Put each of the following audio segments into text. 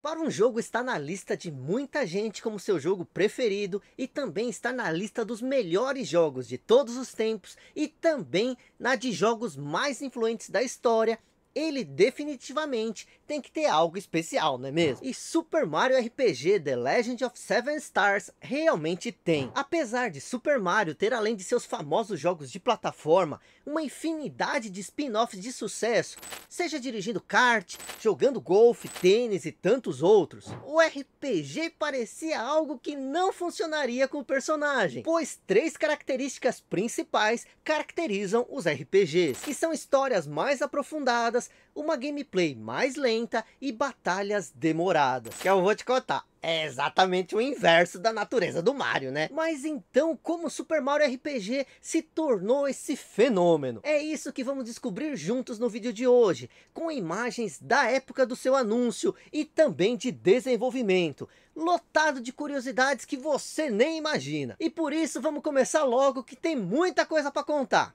Para um jogo está na lista de muita gente como seu jogo preferido e também está na lista dos melhores jogos de todos os tempos e também na de jogos mais influentes da história ele definitivamente tem que ter algo especial, não é mesmo? E Super Mario RPG The Legend of Seven Stars realmente tem. Apesar de Super Mario ter além de seus famosos jogos de plataforma, uma infinidade de spin-offs de sucesso, seja dirigindo kart, jogando golfe, tênis e tantos outros, o RPG parecia algo que não funcionaria com o personagem, pois três características principais caracterizam os RPGs, que são histórias mais aprofundadas, uma gameplay mais lenta e batalhas demoradas. Que eu vou te contar. É exatamente o inverso da natureza do Mario, né? Mas então, como Super Mario RPG se tornou esse fenômeno? É isso que vamos descobrir juntos no vídeo de hoje, com imagens da época do seu anúncio e também de desenvolvimento, lotado de curiosidades que você nem imagina. E por isso vamos começar logo que tem muita coisa para contar.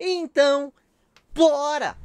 Então, bora!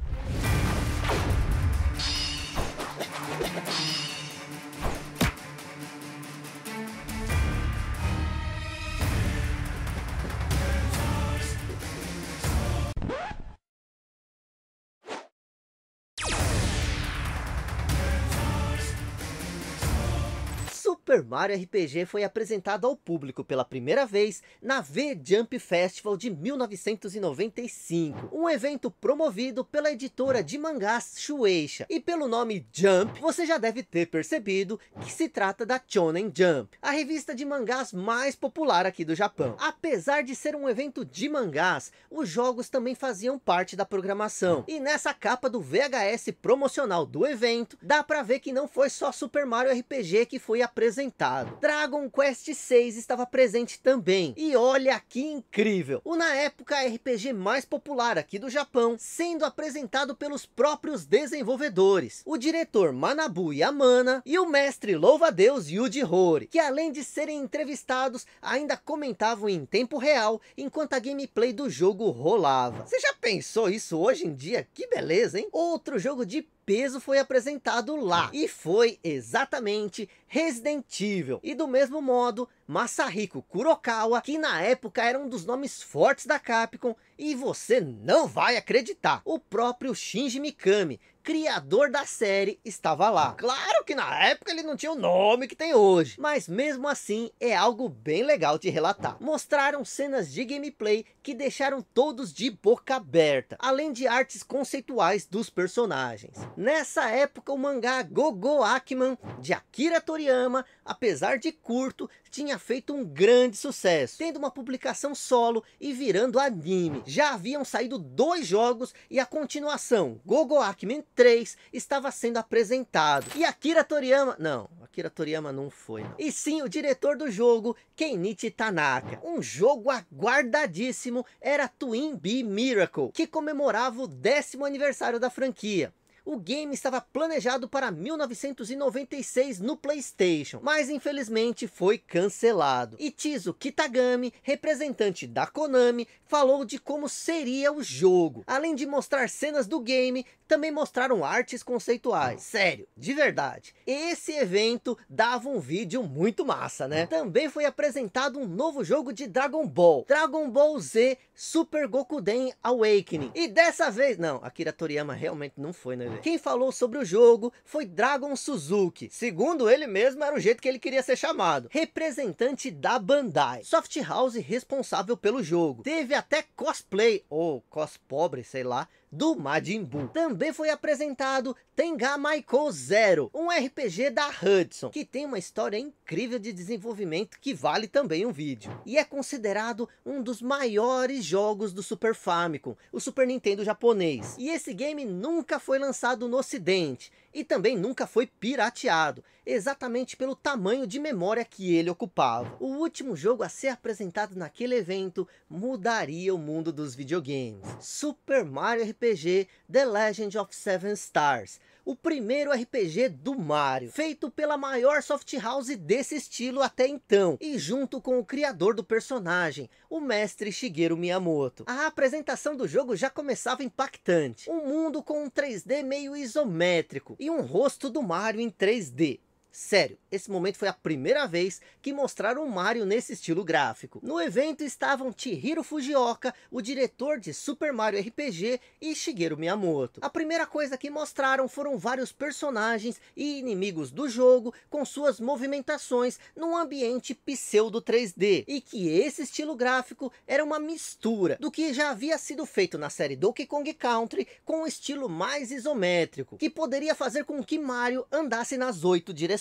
Super Mario RPG foi apresentado ao público pela primeira vez na V-Jump Festival de 1995, um evento promovido pela editora de mangás Shueisha. E pelo nome Jump, você já deve ter percebido que se trata da Shonen Jump, a revista de mangás mais popular aqui do Japão. Apesar de ser um evento de mangás, os jogos também faziam parte da programação. E nessa capa do VHS promocional do evento, dá pra ver que não foi só Super Mario RPG que foi apresentado apresentado. Dragon Quest VI estava presente também. E olha que incrível! O na época RPG mais popular aqui do Japão, sendo apresentado pelos próprios desenvolvedores. O diretor Manabu Yamana e o mestre louva-a-deus Yuji Hori, que além de serem entrevistados, ainda comentavam em tempo real enquanto a gameplay do jogo rolava. Você já pensou isso hoje em dia? Que beleza, hein? Outro jogo de peso foi apresentado lá, e foi exatamente Resident Evil. E do mesmo modo, Masahiko Kurokawa, que na época era um dos nomes fortes da Capcom, e você não vai acreditar, o próprio Shinji Mikami, criador da série, estava lá. Claro que na época ele não tinha o nome que tem hoje, mas mesmo assim é algo bem legal de relatar. Mostraram cenas de gameplay que deixaram todos de boca aberta, além de artes conceituais dos personagens. Nessa época o mangá Gogo Akiman de Akira Toriyama, apesar de curto, tinha feito um grande sucesso, tendo uma publicação solo e virando anime. Já haviam saído dois jogos e a continuação, Gogo Akmen 3, estava sendo apresentado. E Akira Toriyama... Não, Akira Toriyama não foi. Não. E sim, o diretor do jogo, Kenichi Tanaka. Um jogo aguardadíssimo era Twin Bee Miracle, que comemorava o décimo aniversário da franquia o game estava planejado para 1996 no Playstation, mas infelizmente foi cancelado. E Tiso Kitagami, representante da Konami, falou de como seria o jogo. Além de mostrar cenas do game, também mostraram artes conceituais. Sério, de verdade. Esse evento dava um vídeo muito massa, né? Também foi apresentado um novo jogo de Dragon Ball. Dragon Ball Z Super Goku Den Awakening. E dessa vez, não, Akira Toriyama realmente não foi, né? Quem falou sobre o jogo foi Dragon Suzuki. Segundo ele mesmo, era o jeito que ele queria ser chamado. Representante da Bandai. Soft House responsável pelo jogo. Teve até cosplay, ou cospobre, sei lá, do Majin Buu. Também foi apresentado Tenga Maiko Zero, um RPG da Hudson, que tem uma história incrível de desenvolvimento que vale também um vídeo. E é considerado um dos maiores jogos do Super Famicom, o Super Nintendo japonês. E esse game nunca foi lançado no ocidente, e também nunca foi pirateado exatamente pelo tamanho de memória que ele ocupava. O último jogo a ser apresentado naquele evento mudaria o mundo dos videogames. Super Mario RPG The Legend of Seven Stars, o primeiro RPG do Mario, feito pela maior soft house desse estilo até então, e junto com o criador do personagem, o mestre Shigeru Miyamoto. A apresentação do jogo já começava impactante, um mundo com um 3D meio isométrico e um rosto do Mario em 3D. Sério, esse momento foi a primeira vez que mostraram o Mario nesse estilo gráfico. No evento estavam Chihiro Fujioka, o diretor de Super Mario RPG e Shigeru Miyamoto. A primeira coisa que mostraram foram vários personagens e inimigos do jogo com suas movimentações num ambiente pseudo 3D. E que esse estilo gráfico era uma mistura do que já havia sido feito na série Donkey Kong Country com um estilo mais isométrico, que poderia fazer com que Mario andasse nas oito direções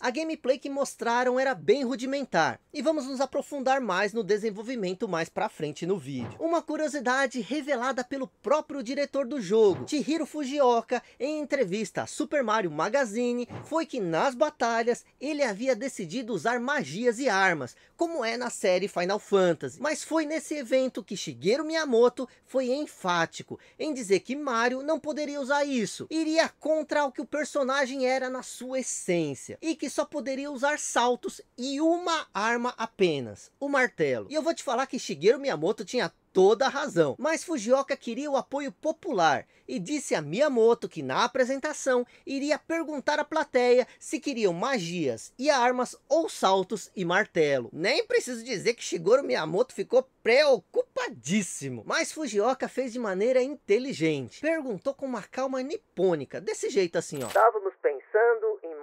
a gameplay que mostraram era bem rudimentar, e vamos nos aprofundar mais no desenvolvimento mais pra frente no vídeo. Uma curiosidade revelada pelo próprio diretor do jogo, Chihiro Fujioka, em entrevista a Super Mario Magazine, foi que nas batalhas ele havia decidido usar magias e armas, como é na série Final Fantasy. Mas foi nesse evento que Shigeru Miyamoto foi enfático em dizer que Mario não poderia usar isso, iria contra o que o personagem era na sua essência e que só poderia usar saltos e uma arma apenas, o martelo. E eu vou te falar que Shigeru Miyamoto tinha toda a razão. Mas Fujioka queria o apoio popular e disse a Miyamoto que na apresentação iria perguntar à plateia se queriam magias e armas ou saltos e martelo. Nem preciso dizer que Shigeru Miyamoto ficou preocupadíssimo. Mas Fujioka fez de maneira inteligente. Perguntou com uma calma nipônica, desse jeito assim ó. Estávamos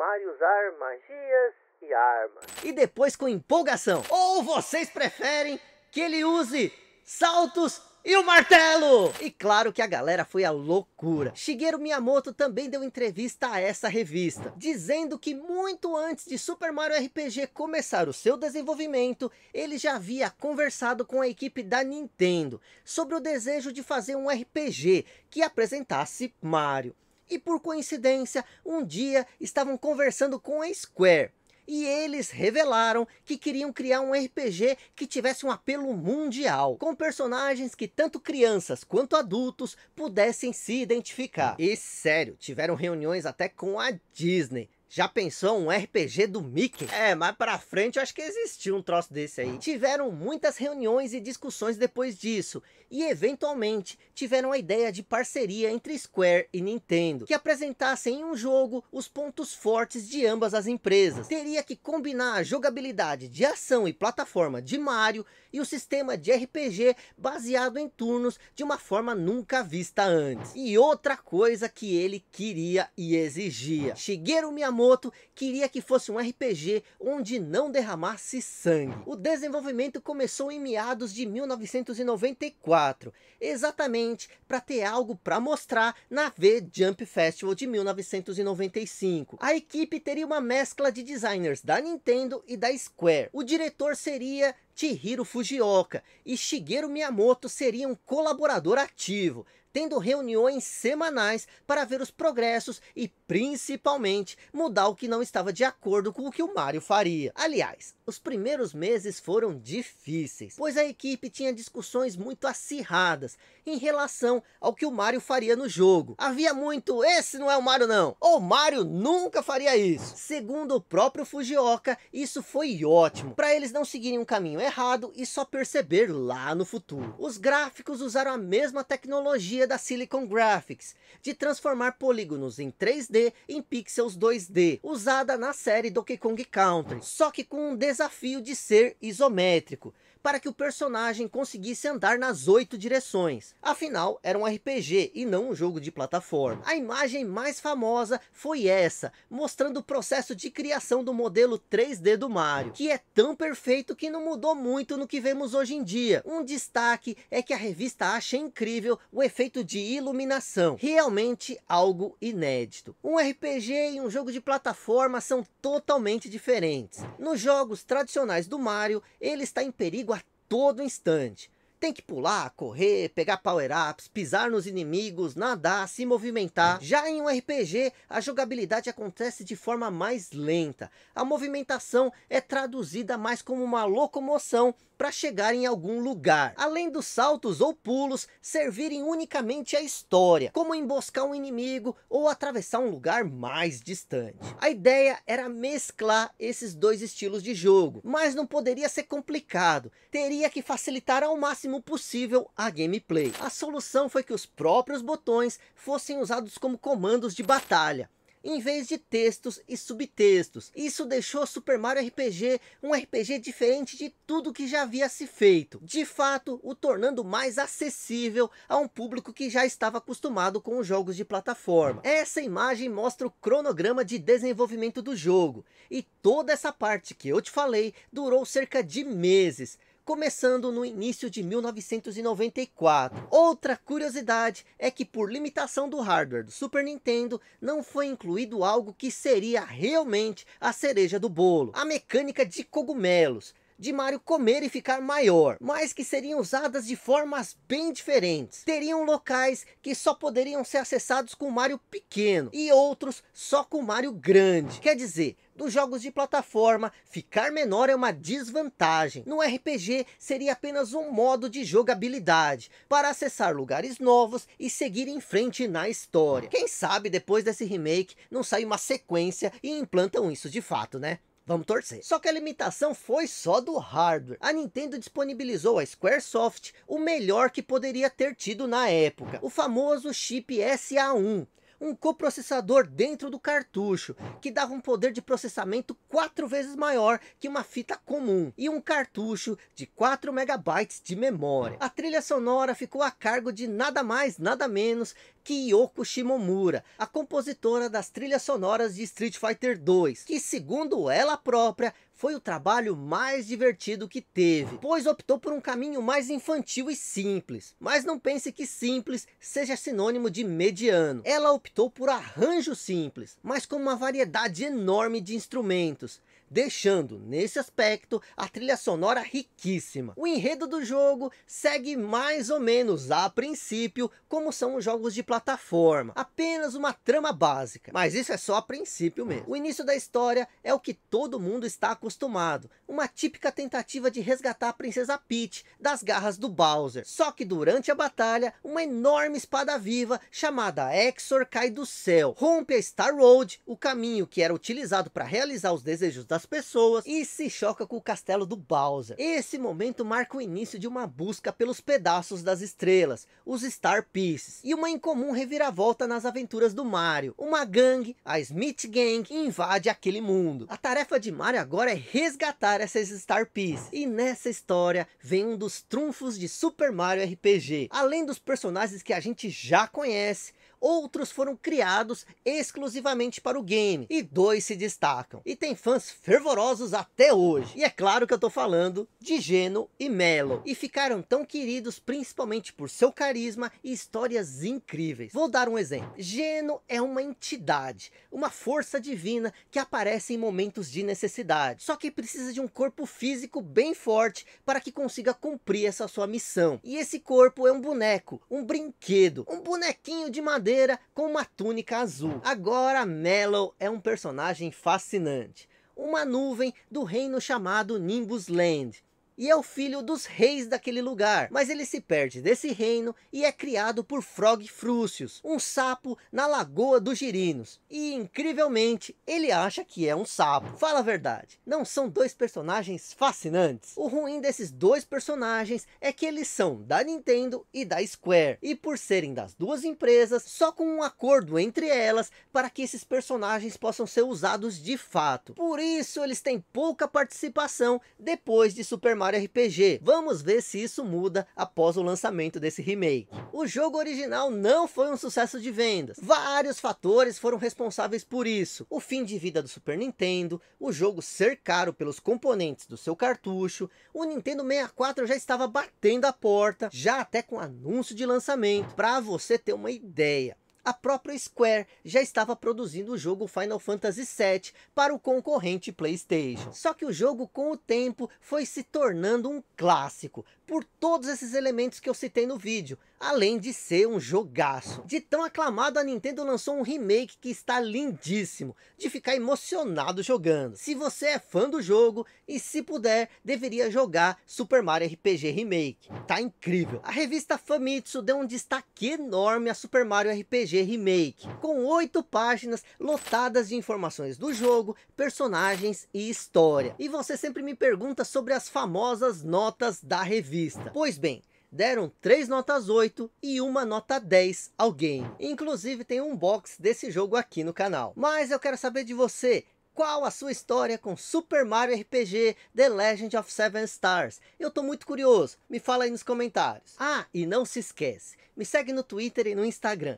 armário usar magias e armas. E depois com empolgação. Ou vocês preferem que ele use saltos e o martelo! E claro que a galera foi a loucura. Shigeru Miyamoto também deu entrevista a essa revista, dizendo que muito antes de Super Mario RPG começar o seu desenvolvimento, ele já havia conversado com a equipe da Nintendo sobre o desejo de fazer um RPG que apresentasse Mario. E por coincidência, um dia estavam conversando com a Square e eles revelaram que queriam criar um RPG que tivesse um apelo mundial, com personagens que tanto crianças quanto adultos pudessem se identificar. E sério, tiveram reuniões até com a Disney, já pensou um RPG do Mickey? É, mas pra frente eu acho que existiu um troço desse aí. Tiveram muitas reuniões e discussões depois disso, e eventualmente tiveram a ideia de parceria entre Square e Nintendo, que apresentassem em um jogo os pontos fortes de ambas as empresas. Teria que combinar a jogabilidade de ação e plataforma de Mario e o sistema de RPG baseado em turnos de uma forma nunca vista antes. E outra coisa que ele queria e exigia. Shigeru Miyamoto queria que fosse um RPG onde não derramasse sangue. O desenvolvimento começou em meados de 1994, exatamente para ter algo para mostrar na V Jump Festival de 1995. A equipe teria uma mescla de designers da Nintendo e da Square. O diretor seria Chihiro Fujioka e Shigeru Miyamoto seriam colaborador ativo, tendo reuniões semanais para ver os progressos e, principalmente, mudar o que não estava de acordo com o que o Mario faria. Aliás, os primeiros meses foram difíceis, pois a equipe tinha discussões muito acirradas em relação ao que o Mario faria no jogo. Havia muito, esse não é o Mario não, ou Mario nunca faria isso. Segundo o próprio Fujioka, isso foi ótimo, para eles não seguirem um caminho errado e só perceber lá no futuro. Os gráficos usaram a mesma tecnologia da Silicon Graphics, de transformar polígonos em 3D em pixels 2D, usada na série Donkey Kong Country, só que com um desafio de ser isométrico para que o personagem conseguisse andar nas oito direções. Afinal, era um RPG e não um jogo de plataforma. A imagem mais famosa foi essa, mostrando o processo de criação do modelo 3D do Mario, que é tão perfeito que não mudou muito no que vemos hoje em dia. Um destaque é que a revista acha incrível o efeito de iluminação, realmente algo inédito. Um RPG e um jogo de plataforma são totalmente diferentes. Nos jogos tradicionais do Mario, ele está em perigo todo instante. Tem que pular, correr, pegar power-ups, pisar nos inimigos, nadar, se movimentar. Já em um RPG, a jogabilidade acontece de forma mais lenta. A movimentação é traduzida mais como uma locomoção para chegar em algum lugar. Além dos saltos ou pulos servirem unicamente à história, como emboscar um inimigo ou atravessar um lugar mais distante. A ideia era mesclar esses dois estilos de jogo, mas não poderia ser complicado, teria que facilitar ao máximo possível a gameplay. A solução foi que os próprios botões fossem usados como comandos de batalha, em vez de textos e subtextos. Isso deixou Super Mario RPG um RPG diferente de tudo que já havia se feito, de fato o tornando mais acessível a um público que já estava acostumado com os jogos de plataforma. Essa imagem mostra o cronograma de desenvolvimento do jogo, e toda essa parte que eu te falei durou cerca de meses, começando no início de 1994. Outra curiosidade é que por limitação do hardware do Super Nintendo, não foi incluído algo que seria realmente a cereja do bolo, a mecânica de cogumelos de Mario comer e ficar maior, mas que seriam usadas de formas bem diferentes. Teriam locais que só poderiam ser acessados com Mario pequeno e outros só com Mario grande. Quer dizer, dos jogos de plataforma, ficar menor é uma desvantagem. No RPG, seria apenas um modo de jogabilidade, para acessar lugares novos e seguir em frente na história. Quem sabe depois desse remake, não sai uma sequência e implantam isso de fato, né? Vamos torcer. Só que a limitação foi só do hardware. A Nintendo disponibilizou a Squaresoft o melhor que poderia ter tido na época. O famoso chip SA1 um coprocessador dentro do cartucho, que dava um poder de processamento quatro vezes maior que uma fita comum, e um cartucho de 4 megabytes de memória. A trilha sonora ficou a cargo de nada mais, nada menos que Yoko Shimomura, a compositora das trilhas sonoras de Street Fighter 2, que segundo ela própria foi o trabalho mais divertido que teve, pois optou por um caminho mais infantil e simples. Mas não pense que simples seja sinônimo de mediano. Ela optou por arranjo simples, mas com uma variedade enorme de instrumentos, deixando, nesse aspecto, a trilha sonora riquíssima. O enredo do jogo segue mais ou menos, a princípio, como são os jogos de plataforma. Apenas uma trama básica, mas isso é só a princípio mesmo. O início da história é o que todo mundo está acostumado. Uma típica tentativa de resgatar a princesa Peach das garras do Bowser. Só que durante a batalha, uma enorme espada viva chamada Exor cai do céu. Rompe a Star Road, o caminho que era utilizado para realizar os desejos da das pessoas e se choca com o castelo do Bowser. Esse momento marca o início de uma busca pelos pedaços das estrelas, os Star Pieces, e uma incomum reviravolta nas aventuras do Mario. Uma gangue, a Smith Gang, invade aquele mundo. A tarefa de Mario agora é resgatar essas Star Pieces, e nessa história vem um dos trunfos de Super Mario RPG. Além dos personagens que a gente já conhece, outros foram criados exclusivamente para o game, e dois se destacam, e tem fãs fervorosos até hoje. E é claro que eu estou falando de Geno e Melo, e ficaram tão queridos principalmente por seu carisma e histórias incríveis. Vou dar um exemplo. Geno é uma entidade, uma força divina que aparece em momentos de necessidade, só que precisa de um corpo físico bem forte para que consiga cumprir essa sua missão. E esse corpo é um boneco, um brinquedo, um bonequinho de madeira com uma túnica azul. Agora Mellow é um personagem fascinante. Uma nuvem do reino chamado Nimbus Land, e é o filho dos reis daquele lugar. Mas ele se perde desse reino e é criado por Frog Frúcius, um sapo na Lagoa dos Girinos. E incrivelmente, ele acha que é um sapo. Fala a verdade, não são dois personagens fascinantes? O ruim desses dois personagens é que eles são da Nintendo e da Square. E por serem das duas empresas, só com um acordo entre elas para que esses personagens possam ser usados de fato. Por isso eles têm pouca participação depois de Super Mario Mario RPG. Vamos ver se isso muda após o lançamento desse remake. O jogo original não foi um sucesso de vendas. Vários fatores foram responsáveis por isso. O fim de vida do Super Nintendo, o jogo ser caro pelos componentes do seu cartucho, o Nintendo 64 já estava batendo a porta, já até com anúncio de lançamento. Para você ter uma ideia, a própria Square já estava produzindo o jogo Final Fantasy VII para o concorrente PlayStation. Só que o jogo com o tempo foi se tornando um clássico, por todos esses elementos que eu citei no vídeo, além de ser um jogaço. De tão aclamado, a Nintendo lançou um remake que está lindíssimo, de ficar emocionado jogando. Se você é fã do jogo, e se puder, deveria jogar Super Mario RPG Remake. Tá incrível. A revista Famitsu deu um destaque enorme a Super Mario RPG Remake, com oito páginas lotadas de informações do jogo, personagens e história. E você sempre me pergunta sobre as famosas notas da revista. Pois bem, deram 3 notas 8 e uma nota 10 ao game. Inclusive tem um box desse jogo aqui no canal. Mas eu quero saber de você, qual a sua história com Super Mario RPG The Legend of Seven Stars? Eu tô muito curioso, me fala aí nos comentários. Ah, e não se esquece, me segue no Twitter e no Instagram,